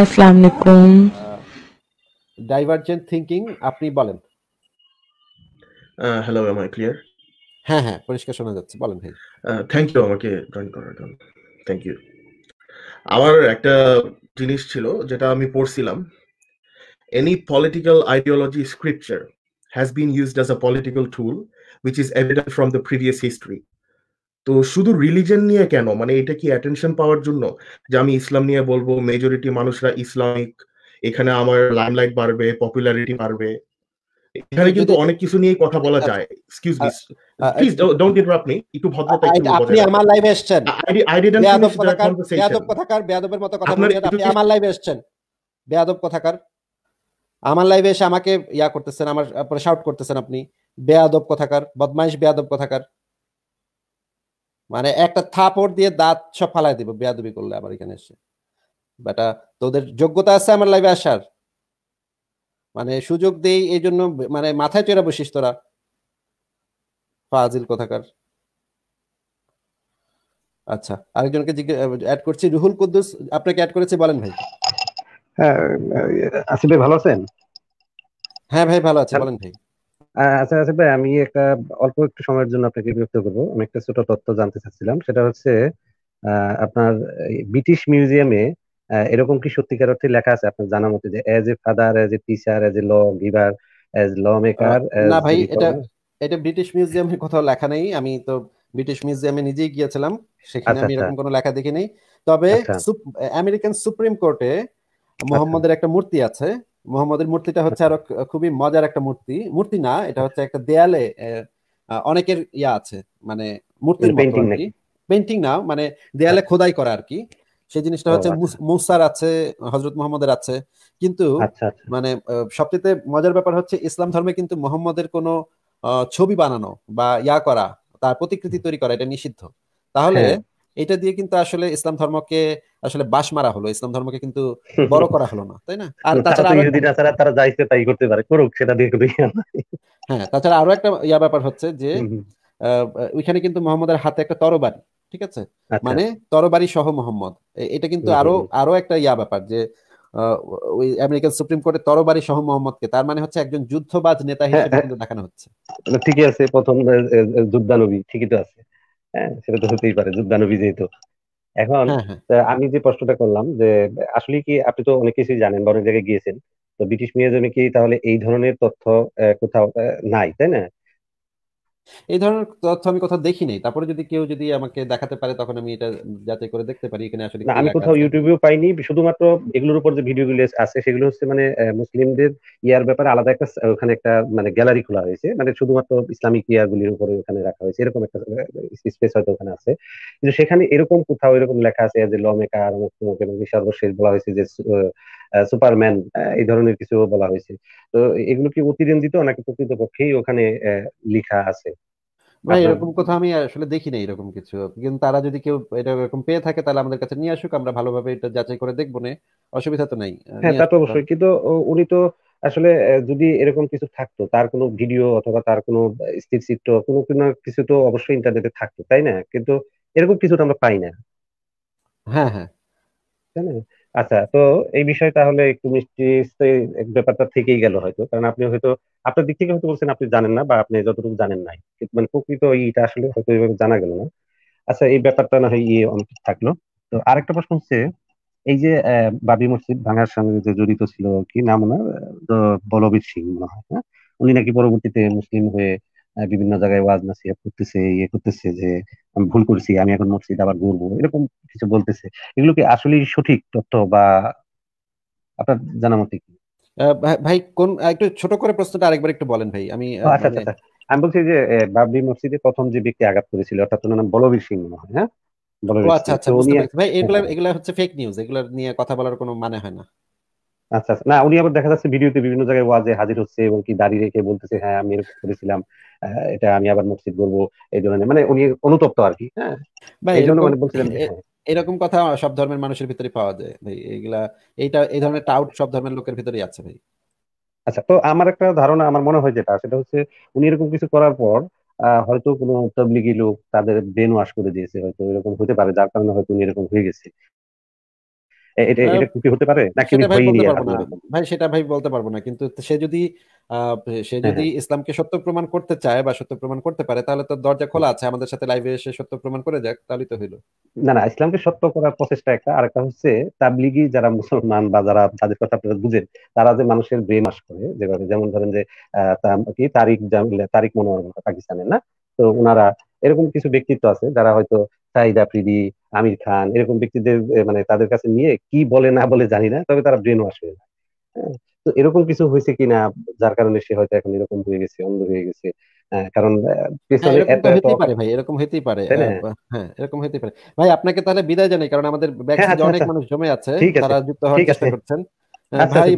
আসসালামু আলাইকুম divergent thinking আপনি বলেন হ্যালো এম আই ক্লিয়ার হ্যাঁ হ্যাঁ পরিষ্কার শোনা যাচ্ছে বলেন ভাই থ্যাংক uh, ইউ আমাকে জয়েন করার জন্য থ্যাংক ইউ আমার একটা জিনিস ছিল যেটা আমি পড়ছিলাম any political ideology scripture has been used as a political tool which is evident from the previous history. তো শুধু রিলিজন নিয়ে কেন মানে এটা কি অ্যাটেনশন পাওয়ার জন্য যে আমি ইসলাম নিয়ে বলবো মেজরিটি মানুষরা ইসলামিক এখানে আমার লাইমলাইট বাড়বে পপুলারিটি বাড়বে এখানে কিন্তু অনেক কিছু নিয়ে কথা বলা যায় excuse me please don't interrupt me একটু ভদ্রতা একটু আপনি আমার লাইভে এসেছেন I didn't finish the conversation বেয়াদব কথাকার বেয়াদবের মতো কথা বলেন আপনি আমার লাইভে এসেছেন বেয়াদব কথাকার আমার লাইভে এসে আমাকে ইয়া করতেছেন আমার শাউট করতেছেন আপনি বেয়াদব কথাকার বদমাইশ বেয়াদব কথাকার মানে একটা থাপড় দিয়ে দাঁত সব ফালাই দিব বেয়াদবি করলে আবার এখানে এসে বেটা তোদের যোগ্যতা আছে আমার লাইভে আসার মানে সুযোগ দেই এই জন্য মানে মাথায় চেরা বসিস তোরা ফাজিল কথাকার আচ্ছা আরেকজনকে অ্যাড করছি রুহুল কুদ্দুস আপনাকে অ্যাড করেছি বলেন ভাই হ্যাঁ আসিফ ভাই ভালো আছেন হ্যাঁ ভাই ভালো আছে বলেন ভাই আচ্ছা আচ্ছা ভাই আমি একটা অল্প একটু সময়ের জন্য আপনাকে বিরক্ত করব আমি একটা ছোট তথ্য জানতে চাচ্ছিলাম সেটা হচ্ছে আপনার ব্রিটিশ মিউজিয়ামে এরকম কি সত্যিকার অর্থে লেখা আছে আপনার জানা মতে যে as a father as a teacher as a law giver as law maker না ভাই এটা এটা ব্রিটিশ মিউজিয়ামে কোথাও লেখা নেই আমি তো ব্রিটিশ মিউজিয়ামে নিজেই গিয়েছিলাম সেখানে আচ্ছা, আমি আচ্ছা। এরকম কোনো লেখা দেখি নেই তবে আমেরিকান সুপ্রিম কোর্টে মোহাম্মদের একটা মূর্তি আছে মোহাম্মদের মূর্তিটা হচ্ছে আরো খুবই মজার একটা মূর্তি মূর্তি না এটা হচ্ছে একটা দেয়ালে অনেকের ইয়া আছে মানে মূর্তির পেন্টিং না মানে দেয়ালে আচ্ছা। খোদাই করা আর কি সেই জিনিসটা হচ্ছে আচ্ছা। মুসার আছে হজরত মোহাম্মদের আছে কিন্তু আচ্ছা, মানে সবচেয়ে মজার ব্যাপার হচ্ছে ইসলাম ধর্মে কিন্তু মোহাম্মদের কোনো ছবি বানানো বা ইয়া করা তার প্রতিকৃতি তৈরি করা এটা নিষিদ্ধ তাহলে হ্যাঁ। এটা দিয়ে কিন্তু আসলে ইসলাম ধর্মকে আসলে বাস মারা হলো ইসলাম ধর্মকে কিন্তু বড় করা হলো না তাই না আর তাছাড়া তারা যাইতে তাই করতে পারে করুক সেটা দিয়ে হ্যাঁ তাছাড়া আরো একটা ইয়া ব্যাপার হচ্ছে যে ওইখানে কিন্তু মোহাম্মদের হাতে একটা তরবারি ঠিক আছে আচ্ছা। মানে তরবারি সহ মোহাম্মদ এটা কিন্তু আরো আরো একটা ইয়া ব্যাপার যে ওই আমেরিকান সুপ্রিম কোর্টে তরবারি সহ মোহাম্মদকে তার মানে হচ্ছে একজন যুদ্ধবাজ নেতা হিসেবে হ্যাঁ, হ্যাঁ। কিন্তু দেখানো হচ্ছে ঠিকই আছে প্রথম যুদ্ধানবী ঠিকই তো আছে হ্যাঁ সেটা তো হতেই পারে যুদ্ধানবী যেহেতু এখন হ্যাঁ, হ্যাঁ। আমি যে প্রশ্নটা করলাম যে আসলে কি আপনি তো অনেক কিছুই জানেন বা অনেক জায়গায় গিয়েছেন তো ব্রিটিশ মিউজিয়ামে কি তাহলে এই ধরনের তথ্য কোথাও নাই তাই না এই ধরনের তথ্য আমি কোথাও দেখিনি তারপরে যদি কেউ যদি আমাকে দেখাতে পারে তখন আমি এটা যাচাই করে দেখতে পারি এখানে আসলে আমি কোথাও ইউটিউবেও পাইনি শুধুমাত্র এগুলোর উপর যে ভিডিও গুলো আছে সেগুলো হচ্ছে মানে মুসলিমদের ইয়ার ব্যাপারে আলাদা একটা ওখানে একটা মানে গ্যালারি খোলা হয়েছে মানে শুধুমাত্র ইসলামিক গুলির উপরে ওখানে রাখা হয়েছে এরকম একটা স্পেস হয়তো ওখানে আছে কিন্তু সেখানে এরকম কোথাও এরকম লেখা আছে যে ল মেকার এবং সর্বশেষ বলা হয়েছে যে সুপারম্যান এই ধরনের কিছু বলা হয়েছে তো এগুলো কি অতিরঞ্জিত নাকি প্রকৃতপক্ষেই ওখানে লিখা আছে এরকম কথা আমি আসলে দেখি না এরকম কিছু কিন্তু তারা যদি কেউ এটা এরকম পেয়ে থাকে তাহলে আমাদের কাছে নিয়ে আসুক আমরা ভালোভাবে এটা যাচাই করে দেখবো না অসুবিধা তো নাই হ্যাঁ তা তো অবশ্যই কিন্তু উনি তো আসলে যদি এরকম কিছু থাকতো তার কোনো ভিডিও অথবা তার কোনো স্থিরচিত্র কোনো কোনো কিছু তো অবশ্যই ইন্টারনেটে থাকতো তাই না কিন্তু এরকম কিছু তো আমরা পাই না হ্যাঁ হ্যাঁ তাই না আচ্ছা তো এই বিষয়ে তাহলে একটু মিষ্টি ব্যাপারটা থেকেই গেল হয়তো কারণ আপনি হয়তো আপনার দিক থেকে হয়তো বলছেন আপনি জানেন না বা আপনি যতটুকু জানেন নাই মানে প্রকৃত এটা আসলে হয়তো এইভাবে জানা গেল না আচ্ছা এই ব্যাপারটা না হয় ইয়ে অনেক থাকলো তো আরেকটা প্রশ্ন হচ্ছে এই যে বাবি মসজিদ ভাঙার সঙ্গে যে জড়িত ছিল কি নাম ওনার বলবীর সিং মনে হয় হ্যাঁ উনি নাকি পরবর্তীতে মুসলিম হয়ে বিভিন্ন জায়গায় ওয়াজ নাসিহত করতেছে ইয়ে করতেছে যে আমি ভুল করছি আমি এখন মসজিদ আবার ঘুরবো এরকম কিছু বলতেছে এগুলো কি আসলে সঠিক তথ্য বা আপনার জানা মতে কি ভাই কোন একটু ছোট করে প্রশ্নটা আরেকবার একটু বলেন ভাই আমি আচ্ছা আচ্ছা, মানে আচ্ছা আমি বলছি যে বাবরি মসজিদে প্রথম যে ব্যক্তি আঘাত করেছিল অর্থাৎ ওনার নাম বলবীর সিং মনে হয় হ্যাঁ আচ্ছা, আচ্ছা, ভাই হ্যাঁ, হ্যাঁ। এগুলা হচ্ছে ফেক নিউজ এগুলা নিয়ে কথা বলার কোনো মানে হয় না আচ্ছা, আচ্ছা না উনি আবার দেখা যাচ্ছে ভিডিওতে বিভিন্ন জায়গায় ওয়াজে হাজির হচ্ছে এবং কি দাঁড়িয়ে রেখে বলতেছে হ্যাঁ আমি এরকম করেছিলাম এটা আমি আবার মসজিদ করবো এই মানে উনি অনুতপ্ত আর কি হ্যাঁ এই জন্য মানে এরকম কথা সব ধর্মের মানুষের ভিতরে পাওয়া যায় ভাই এইটা এই ধরনের টাউট সব ধর্মের লোকের ভিতরেই আছে ভাই আচ্ছা তো আমার একটা ধারণা আমার মনে হয় যেটা সেটা হচ্ছে উনি এরকম কিছু করার পর হয়তো কোনো তবলিগি লোক তাদের ব্রেন ওয়াশ করে দিয়েছে হয়তো এরকম হতে পারে যার কারণে হয়তো উনি এরকম হয়ে গেছে মানে সেটা ভাই বলতে পারবো না কিন্তু সে যদি সে হ্যাঁ, যদি হ্যাঁ। ইসলামকে সত্য প্রমাণ করতে চায় বা সত্য প্রমাণ করতে পারে তাহলে তো দরজা খোলা আছে আমাদের সাথে লাইভে এসে সত্য প্রমাণ করে যাক তাহলে তো হইলো না না ইসলামকে সত্য করার প্রচেষ্টা একটা আর একটা হচ্ছে তাবলিগি যারা মুসলমান বা যারা তাদের কথা আপনারা বুঝেন তারা যে মানুষের ব্রেন আস করে যেভাবে যেমন ধরেন যে কি তারিক তারিক মনোয়ার পাকিস্তানের না তো ওনারা এরকম কিছু ব্যক্তিত্ব আছে যারা হয়তো সাইদা প্রিদি আমির খান এরকম ব্যক্তিদের মানে তাদের কাছে নিয়ে কি বলে না বলে জানি না তবে তারা ব্রেন ওয়াশ হয়ে যায় হ্যাঁ, তো এরকম কিছু হয়েছে কিনা যার কারণে সে হয়তো এখন এরকম হয়ে গেছে অন্ধ হয়ে গেছে কারণ পেছনে হ্যাঁ, এত হতেই পারে ভাই এরকম হতেই পারে হ্যাঁ এরকম হতেই পারে ভাই আপনাকে তাহলে বিদায় জানাই কারণ আমাদের ব্যাকসাইডে আচ্ছা, অনেক আচ্ছা। মানুষ জমে আছে তারা যুক্ত হওয়ার চেষ্টা করছেন আচ্ছা, ভাই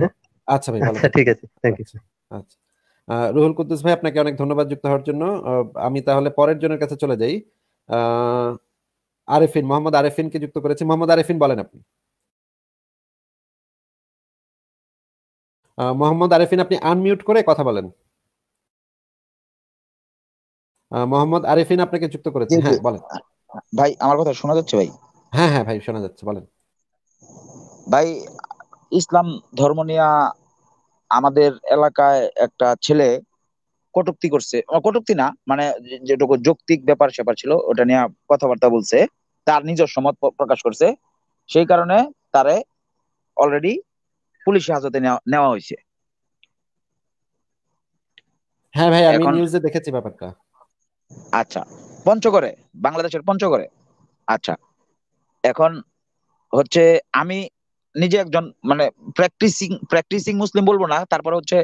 হ্যাঁ। আচ্ছা ভাই ভালো ঠিক আছে থ্যাংক ইউ আচ্ছা রুহুল কুদ্দুস ভাই আপনাকে অনেক ধন্যবাদ যুক্ত হওয়ার জন্য আমি তাহলে পরের জনের কাছে চলে যাই আহ আরেফিন মোহাম্মদ আরেফিনকে যুক্ত করেছে মোহাম্মদ আরেফিন বলেন আপনি মোহাম্মদ আরেফিন আপনি আনমিউট করে কথা বলেন মোহাম্মদ আরেফিন আপনাকে যুক্ত করেছে হ্যাঁ বলেন ভাই আমার কথা শোনা যাচ্ছে ভাই হ্যাঁ হ্যাঁ ভাই শোনা যাচ্ছে বলেন ভাই ইসলাম ধর্ম নিয়ে আমাদের এলাকায় একটা ছেলে কটুক্তি করছে কটুক্তি না মানে যেটুকু যৌক্তিক ব্যাপার স্যাপার ছিল ওটা নিয়ে কথাবার্তা বলছে তার নিজস্ব মত প্রকাশ করছে সেই কারণে তারে অলরেডি পুলিশ হাজতে নেওয়া হয়েছে হ্যাঁ ভাই আমি নিউজে দেখেছি ব্যাপারটা আচ্ছা পঞ্চগড়ে বাংলাদেশের পঞ্চগড়ে আচ্ছা এখন হচ্ছে আমি নিজে একজন মানে প্র্যাকটিসিং প্র্যাকটিসিং মুসলিম বলবো না তারপরে হচ্ছে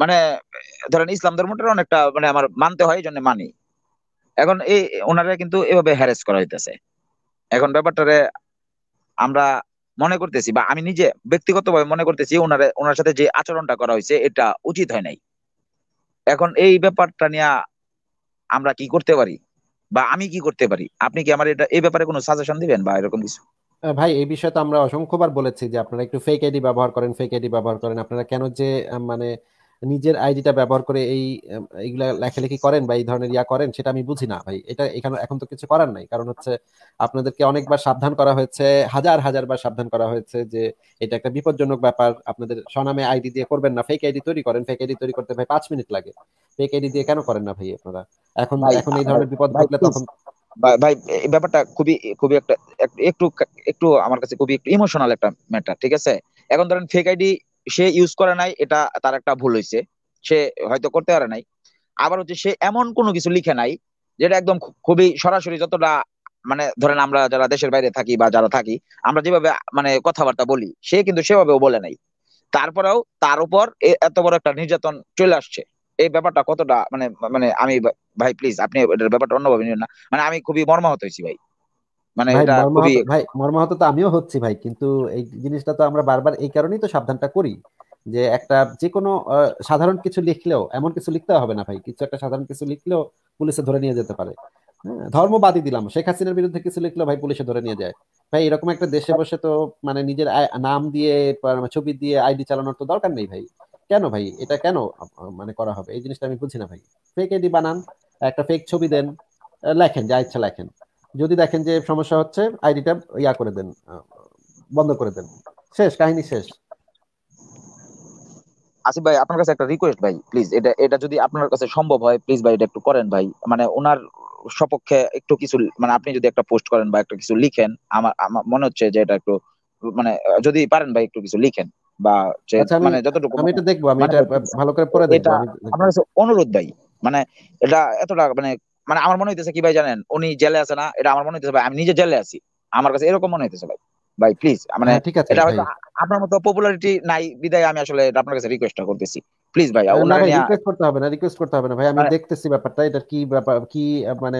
মানে ধরেন ইসলাম ধর্মটার অনেকটা মানে আমার মানতে হয় এই জন্য মানি এখন এই ওনারা কিন্তু এভাবে হ্যারেস করা হইতেছে এখন ব্যাপারটারে আমরা মনে করতেছি বা আমি নিজে ব্যক্তিগতভাবে মনে করতেছি ওনারে ওনার সাথে যে আচরণটা করা হয়েছে এটা উচিত হয় নাই এখন এই ব্যাপারটা নিয়ে আমরা কি করতে পারি বা আমি কি করতে পারি আপনি কি আমার এটা এই ব্যাপারে কোনো সাজেশন দিবেন বা এরকম কিছু ভাই এই বিষয়ে তো আমরা অসংখ্যবার বলেছি যে আপনারা একটু ফেক আইডি ব্যবহার করেন ফেক আইডি ব্যবহার করেন আপনারা কেন যে মানে নিজের আইডিটা ব্যবহার করে এই এইগুলা লেখালেখি করেন বা এই ধরনের ইয়া করেন সেটা আমি বুঝি না ভাই এটা এখানে এখন তো কিছু করার নাই কারণ হচ্ছে আপনাদেরকে অনেকবার সাবধান করা হয়েছে হাজার হাজার বার সাবধান করা হয়েছে যে এটা একটা বিপজ্জনক ব্যাপার আপনাদের স্বনামে আইডি দিয়ে করবেন না ফেক আইডি তৈরি করেন ফেক আইডি তৈরি করতে ভাই পাঁচ মিনিট লাগে ফেক আইডি দিয়ে কেন করেন না ভাই আপনারা এখন এখন এই ধরনের বিপদ ঘটলে তখন ভাই এই ব্যাপারটা খুবই খুবই একটা একটু একটু আমার কাছে খুবই একটু ইমোশনাল একটা ম্যাটার ঠিক আছে এখন ধরেন ফেক আইডি সে ইউজ করে নাই এটা তার একটা ভুল হয়েছে সে হয়তো করতে পারে নাই আবার হচ্ছে সে এমন কোনো কিছু লিখে নাই যেটা একদম খুবই সরাসরি যতটা মানে ধরেন আমরা যারা দেশের বাইরে থাকি বা যারা থাকি আমরা যেভাবে মানে কথাবার্তা বলি সে কিন্তু সেভাবেও বলে নাই তারপরেও তার উপর এত বড় একটা নির্যাতন চলে আসছে এই ব্যাপারটা কতটা মানে মানে আমি ভাই প্লিজ আপনি ব্যাপারটা অন্যভাবে নিন না মানে আমি খুবই মর্মাহত হয়েছি ভাই মানে ভাই মর্মাহত তো আমিও হচ্ছি ভাই কিন্তু এই জিনিসটা তো আমরা বারবার এই কারণেই তো সাবধানটা করি যে একটা যে কোনো সাধারণ কিছু লিখলেও এমন কিছু লিখতে হবে না ভাই কিছু একটা সাধারণ কিছু লিখলেও পুলিশে ধরে নিয়ে যেতে পারে হ্যাঁ, ধর্মবাদী দিলাম শেখ হাসিনার বিরুদ্ধে কিছু লিখলো ভাই পুলিশে ধরে নিয়ে যায় ভাই এরকম একটা দেশে বসে তো মানে নিজের নাম দিয়ে মানে ছবি দিয়ে আইডি চালানোর তো দরকার নেই ভাই কেন ভাই এটা কেন মানে করা হবে এই জিনিসটা আমি বুঝি না ভাই ফেক আইডি বানান একটা ফেক ছবি দেন লেখেন যা ইচ্ছা লেখেন যদি দেখেন যে সমস্যা হচ্ছে আইডিটা ইয়া করে দেন বন্ধ করে দেন শেষ কাহিনী শেষ আসিফ ভাই আপনার কাছে একটা রিকোয়েস্ট ভাই প্লিজ এটা এটা যদি আপনার কাছে সম্ভব হয় প্লিজ ভাই এটা একটু করেন ভাই মানে ওনার সপক্ষে একটু কিছু মানে আপনি যদি একটা পোস্ট করেন বা একটা কিছু লিখেন আমার মনে হচ্ছে যে এটা একটু মানে যদি পারেন ভাই একটু কিছু লিখেন বা আচ্ছা, মানে যতটুকু আমি এটা দেখবো আমি মানে এটা ভালো করে পড়ে দেখবো আপনার কাছে অনুরোধ ভাই মানে এটা এতটা মানে মানে আমার মনে হইতেছে কি ভাই জানেন উনি জেলে আছে না এটা আমার মনে হইতেছে ভাই আমি নিজে জেলে আছি আমার কাছে এরকম মনে হইতেছে ভাই ভাই প্লিজ মানে হ্যাঁ, এটা হয়তো আপনার মতো পপুলারিটি নাই বিদায় আমি আসলে আপনার কাছে রিকোয়েস্টটা করতেছি প্লিজ ভাই রিকোয়েস্ট করতে হবে না রিকোয়েস্ট করতে হবে না ভাই আমি দেখতেছি ব্যাপারটা এটা কি ব্যাপার কি মানে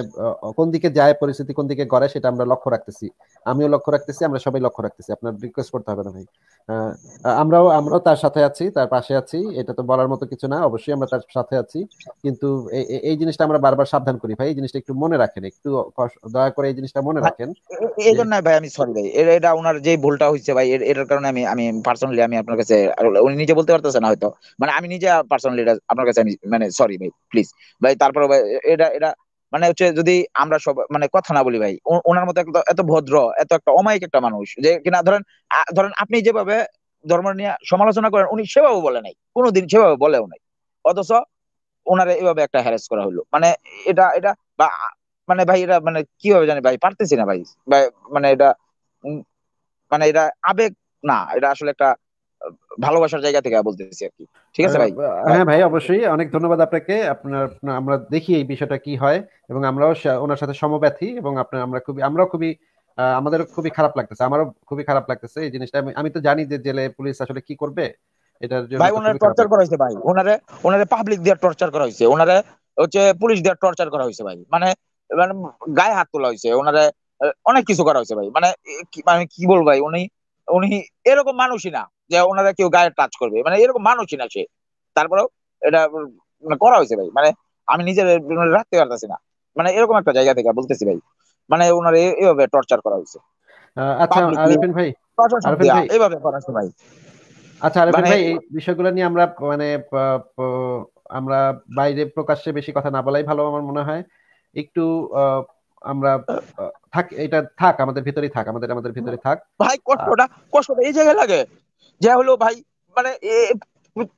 কোন দিকে যায় পরিস্থিতি কোন দিকে গড়ে সেটা আমরা লক্ষ্য রাখতেছি আমিও লক্ষ্য রাখতেছি আমরা সবাই লক্ষ্য রাখতেছি আপনার রিকোয়েস্ট করতে হবে না ভাই আমরাও আমরাও তার সাথে আছি তার পাশে আছি এটা তো বলার মতো কিছু না অবশ্যই আমরা তার সাথে আছি কিন্তু এই জিনিসটা আমরা বারবার সাবধান করি ভাই এই জিনিসটা একটু মনে রাখেন একটু দয়া করে এই জিনিসটা মনে রাখেন এই জন্য ভাই আমি সরি ভাই এটা ওনার যে ভুলটা হয়েছে ভাই এটার কারণে আমি আমি পার্সোনালি আমি আপনার কাছে উনি নিজে বলতে পারতেছে না হয়তো মানে আমি নিজে পার্সোনালি এটা আপনার কাছে আমি মানে সরি ভাই প্লিজ ভাই এটা এটা মানে হচ্ছে যদি আমরা সব মানে কথা না বলি ভাই ওনার মতো এত ভদ্র এত একটা অমায়িক একটা মানুষ যে কিনা ধরেন ধরেন আপনি যেভাবে ধর্ম নিয়ে সমালোচনা করেন উনি সেভাবে বলে নাই কোনোদিন সেভাবে বলেও নাই অথচ ওনারে এভাবে একটা হ্যারেস করা হলো মানে এটা এটা বা মানে ভাই এটা মানে কিভাবে জানি ভাই পারতেছি না ভাই মানে এটা মানে এটা আবেগ না এটা আসলে একটা ভালোবাসার জায়গা থেকে বলতেছি আর কি ঠিক আছে ভাই হ্যাঁ ভাই অবশ্যই অনেক ধন্যবাদ আপনাকে আপনার আমরা দেখি এই বিষয়টা কি হয় এবং আমরাও ওনার সাথে সমব্যথী এবং আপনার আমরা খুবই আমরাও খুবই আমাদের খুবই খারাপ লাগতেছে আমারও খুবই খারাপ লাগতেছে এই জিনিসটা আমি তো জানি যে জেলে পুলিশ আসলে কি করবে এটার জন্য ভাই ওনারে টর্চার করা হয়েছে ভাই ওনারে ওনারে পাবলিক দিয়ে টর্চার করা হয়েছে ওনারে হচ্ছে পুলিশ দিয়ে টর্চার করা হয়েছে ভাই মানে মানে গায়ে হাত তোলা হয়েছে ওনারে অনেক কিছু করা হয়েছে ভাই মানে মানে কি বলবো ভাই উনি উনি এরকম মানুষই না যে ওনারা কেউ গায়ে টাচ করবে মানে এরকম মানুষই না সে তারপরেও এটা মানে করা হয়েছে ভাই মানে আমি নিজের মানে রাখতে পারতেছি না মানে এরকম একটা জায়গা থেকে বলতেছি ভাই মানে ওনার এভাবে টর্চার করা হয়েছে আচ্ছা, আমরা বাইরে প্রকাশ্যে বেশি কথা না বলাই ভালো আমার মনে হয় একটু আমরা থাক এটা থাক আমাদের ভিতরেই থাক আমাদের আমাদের ভিতরে থাক ভাই কষ্টটা কষ্টটা এই জায়গায় লাগে যে হলো ভাই মানে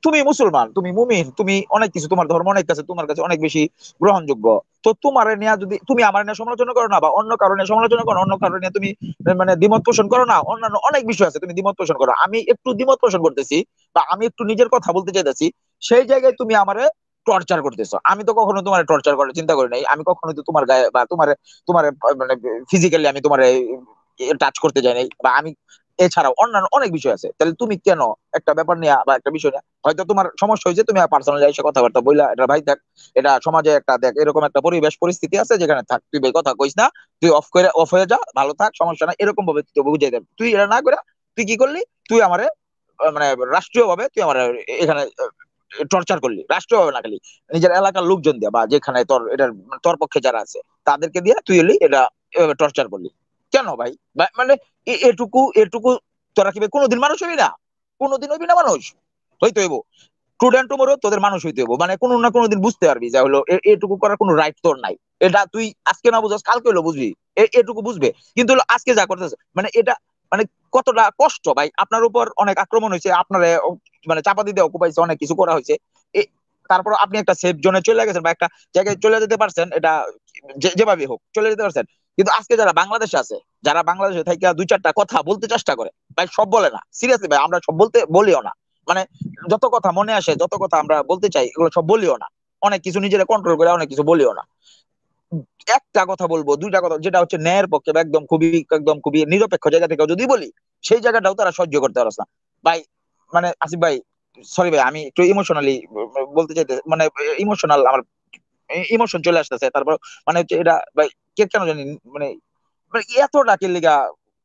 তুমি মুসলমান তুমি মুমিন তুমি অনেক কিছু তোমার ধর্ম অনেক কাছে তোমার কাছে অনেক বেশি গ্রহণযোগ্য তো তোমার নিয়ে যদি তুমি আমার নিয়ে সমালোচনা করো না বা অন্য কারণে সমালোচনা করো অন্য কারণে তুমি মানে দ্বিমত পোষণ করো না অন্যান্য অনেক বিষয় আছে তুমি দ্বিমত পোষণ করো আমি একটু দ্বিমত পোষণ করতেছি বা আমি একটু নিজের কথা বলতে চাইতেছি সেই জায়গায় তুমি আমারে টর্চার করতেছো আমি তো কখনো তোমার টর্চার করার চিন্তা করি নাই আমি কখনো তো তোমার গায়ে বা তোমার তোমার মানে ফিজিক্যালি আমি তোমার টাচ করতে যাই নাই বা আমি এছাড়াও অন্যান্য অনেক বিষয় আছে তাহলে তুমি কেন একটা ব্যাপার নিয়ে বা একটা বিষয় নিয়ে হয়তো তোমার সমস্যা হয়েছে তুমি পার্সোনাল সে কথাবার্তা বইলা এটা ভাই থাক এটা সমাজে একটা দেখ এরকম একটা পরিবেশ পরিস্থিতি আছে যেখানে থাক তুই কথা কইস না তুই অফ করে অফ হয়ে যা ভালো থাক সমস্যা না এরকম ভাবে তুই বুঝাই দেব তুই এটা না করে তুই কি করলি তুই আমারে মানে রাষ্ট্রীয় ভাবে তুই আমার এখানে টর্চার করলি রাষ্ট্রীয়ভাবে না খালি নিজের এলাকার লোকজন দিয়ে বা যেখানে তোর এটার তোর পক্ষে যারা আছে তাদেরকে দিয়ে তুই এলি এটা এভাবে টর্চার করলি কেন ভাই মানে এটুকু এটুকু তোরা কি কোনোদিন মানুষ হবি না কোনোদিন হবি না মানুষ হইতে হইব স্টুডেন্ট অ্যান্ড টুমোরও তোদের মানুষ হইতে হইব মানে কোনো না কোনোদিন বুঝতে পারবি যে হলো এটুকু করার কোনো রাইট তোর নাই এটা তুই আজকে না বুঝাস কালকে হলো বুঝবি এটুকু বুঝবে কিন্তু আজকে যা করতেছে মানে এটা মানে কতটা কষ্ট ভাই আপনার উপর অনেক আক্রমণ হয়েছে আপনার মানে চাপা দিতে অকুপাইছে অনেক কিছু করা হয়েছে তারপর আপনি একটা সেফ জোনে চলে গেছেন বা একটা জায়গায় চলে যেতে পারছেন এটা যেভাবে হোক চলে যেতে পারছেন কিন্তু আজকে যারা বাংলাদেশে আছে যারা বাংলাদেশে থাকে দুই চারটা কথা বলতে চেষ্টা করে ভাই সব বলে না সিরিয়াসলি ভাই আমরা সব বলতে বলিও না মানে যত কথা মনে আসে যত কথা আমরা বলতে চাই এগুলো সব বলিও না অনেক কিছু নিজেরা কন্ট্রোল করে অনেক কিছু বলিও না একটা কথা বলবো দুইটা কথা যেটা হচ্ছে ন্যায়ের পক্ষে বা একদম খুবই একদম খুবই নিরপেক্ষ জায়গা থেকে যদি বলি সেই জায়গাটাও তারা সহ্য করতে পারছে না ভাই মানে আসিফ ভাই সরি ভাই আমি একটু ইমোশনালি বলতে চাইতে মানে ইমোশনাল আমার ইমোশন চলে আসতেছে তারপর মানে হচ্ছে এটা ভাই কে কেন জানি মানে, মানে এতটা লিগা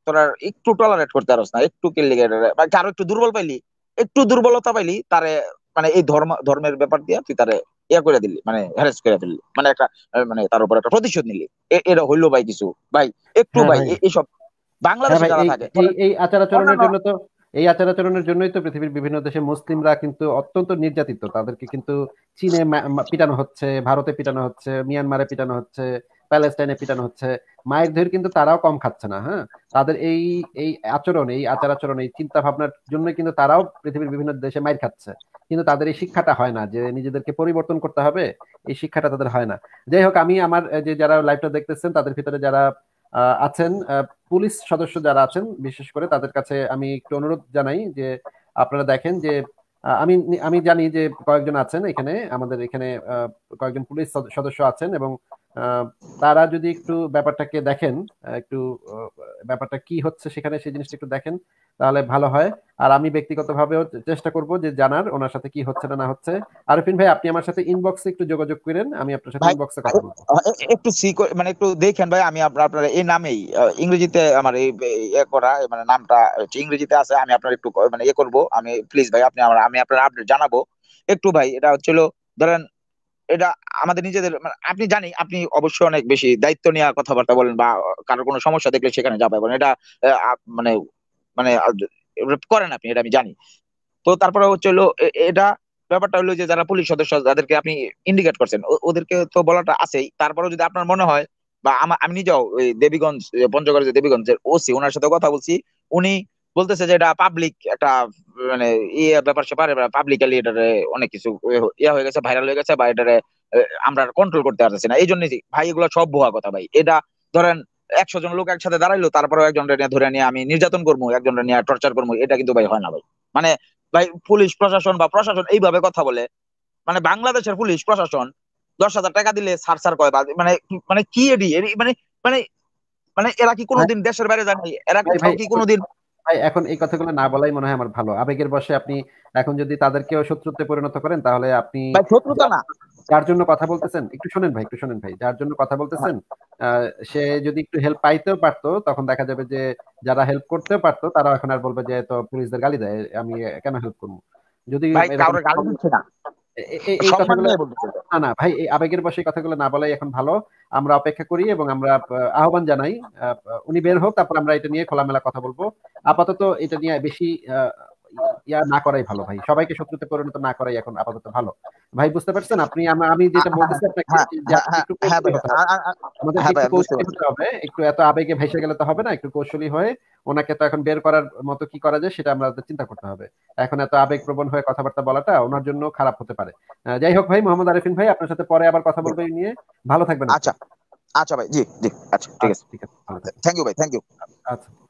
তোরা একটু টলারেট করতে পারছ না একটু কেল লিগা মানে কারো একটু দুর্বল পাইলি একটু দুর্বলতা পাইলি তারে মানে এই ধর্ম ধর্মের ব্যাপার দিয়ে তুই তারে ইয়া করে দিলি মানে হ্যারেস করে দিলি মানে একটা মানে তার উপর একটা প্রতিশোধ নিলি এটা হইলো ভাই কিছু ভাই একটু হ্যাঁ ভাই এইসব বাংলাদেশে হ্যাঁ যারা থাকে এই আচার আচরণের জন্য তো এই আচার আচরণের জন্যই তো পৃথিবীর বিভিন্ন দেশে মুসলিমরা কিন্তু অত্যন্ত নির্যাতিত তাদেরকে কিন্তু চীনে পিটানো হচ্ছে ভারতে পিটানো হচ্ছে মিয়ানমারে পিটানো হচ্ছে প্যালেস্টাইনে পিটানো হচ্ছে মায়ের ধৈর কিন্তু তারাও কম খাচ্ছে না হ্যাঁ তাদের এই এই আচরণ এই আচার আচরণ এই চিন্তা ভাবনার জন্য কিন্তু তারাও পৃথিবীর বিভিন্ন দেশে মায়ের খাচ্ছে কিন্তু তাদের এই শিক্ষাটা হয় না যে নিজেদেরকে পরিবর্তন করতে হবে এই শিক্ষাটা তাদের হয় না যাই হোক আমি আমার যে যারা লাইভটা দেখতেছেন তাদের ভিতরে যারা আছেন পুলিশ সদস্য যারা আছেন বিশেষ করে তাদের কাছে আমি একটু অনুরোধ জানাই যে আপনারা দেখেন যে আমি আমি জানি যে কয়েকজন আছেন এখানে আমাদের এখানে কয়েকজন পুলিশ সদস্য আছেন এবং তারা যদি একটু ব্যাপারটাকে দেখেন একটু ব্যাপারটা কি হচ্ছে সেখানে সেই জিনিসটা একটু দেখেন তাহলে ভালো হয় আর আমি ব্যক্তিগতভাবেও চেষ্টা করব যে জানার ওনার সাথে কি হচ্ছে না না হচ্ছে আরফিন ভাই আপনি আমার সাথে ইনবক্সে একটু যোগাযোগ করেন আমি আপনার সাথে ইনবক্সে কথা বলবো একটু সি মানে একটু দেখেন ভাই আমি আপনার এই নামেই ইংরেজিতে আমার এই এ ইয়ে করা মানে নামটা ইংরেজিতে আছে আমি আপনার একটু মানে ইয়ে করব আমি প্লিজ ভাই আপনি আমার আমি আপনার আপডেট জানাবো একটু ভাই এটা হচ্ছিল ধরেন এটা আমাদের নিজেদের মানে আপনি জানি আপনি অবশ্যই অনেক বেশি দায়িত্ব নিয়ে কথাবার্তা বলেন বা কারোর কোনো সমস্যা দেখলে সেখানে যাবে এটা মানে মানে করেন আপনি এটা আমি জানি তো তারপরে হচ্ছে হলো এটা ব্যাপারটা হলো যে যারা পুলিশ সদস্য যাদেরকে আপনি ইন্ডিকেট করছেন ওদেরকে তো বলাটা আছেই তারপরে যদি আপনার মনে হয় বা আমি নিজেও দেবীগঞ্জ পঞ্চগড় যে দেবীগঞ্জের ওসি ওনার সাথে কথা বলছি উনি বলতেছে যে এটা পাবলিক একটা মানে ইয়ে ব্যাপার সেপার পাবলিকালি এটারে অনেক কিছু ইয়ে হয়ে গেছে ভাইরাল হয়ে গেছে বা এটারে আমরা কন্ট্রোল করতে পারতেছি না এই জন্য ভাই এগুলো সব ভুয়া কথা ভাই এটা ধরেন একশো জন লোক একসাথে দাঁড়াইলো তারপরেও একজন ধরে নিয়ে আমি নির্যাতন করবো একজন নিয়ে টর্চার করবো এটা কিন্তু ভাই হয় না ভাই মানে ভাই পুলিশ প্রশাসন বা প্রশাসন এইভাবে কথা বলে মানে বাংলাদেশের পুলিশ প্রশাসন দশ হাজার টাকা দিলে সার সার কয় মানে মানে কি মানে এটি মানে মানে মানে এরা কি কোনোদিন দেশের বাইরে যায় এরা কি কোনোদিন এখন এই কথাগুলো না বলাই মনে হয় আমার ভালো আবেগের বসে আপনি এখন যদি তাদেরকেও শত্রুতে পরিণত করেন তাহলে আপনি শত্রুতা না যার জন্য কথা বলতেছেন একটু শোনেন ভাই একটু শোনেন ভাই যার জন্য কথা বলতেছেন সে যদি একটু হেল্প পাইতেও পারতো তখন দেখা যাবে যে যারা হেল্প করতেও পারতো তারা এখন আর বলবে যে তো পুলিশদের গালি দেয় আমি কেন হেল্প করবো যদি না না না ভাই এই আবেগের বসে কথাগুলো না বলাই এখন ভালো আমরা অপেক্ষা করি এবং আমরা আহ্বান জানাই উনি বের হোক তারপর আমরা এটা নিয়ে খোলামেলা কথা বলবো আপাতত এটা নিয়ে বেশি ইয়া না করাই ভালো ভাই সবাইকে শত্রুতে পরিণত না করাই এখন আপাতত ভালো ভাই বুঝতে পারছেন আপনি আমি যেটা হ্যাঁ, বলতেছি আপনাকে একটু এত আবেগে ভেসে গেলে তো হবে না একটু কৌশলী হয়ে ওনাকে তো এখন বের করার মতো কি করা যায় সেটা আমরা চিন্তা করতে হবে এখন এত আবেগ প্রবণ হয়ে কথাবার্তা বলাটা ওনার জন্য খারাপ হতে পারে যাই হোক ভাই মোহাম্মদ আরিফিন ভাই আপনার সাথে পরে আবার কথা বলবো নিয়ে ভালো থাকবেন আচ্ছা আচ্ছা ভাই জি জি আচ্ছা ঠিক আচ্ছা, আছে ঠিক আছে থ্যাংক ইউ ভাই থ্যাংক ইউ আচ্ছা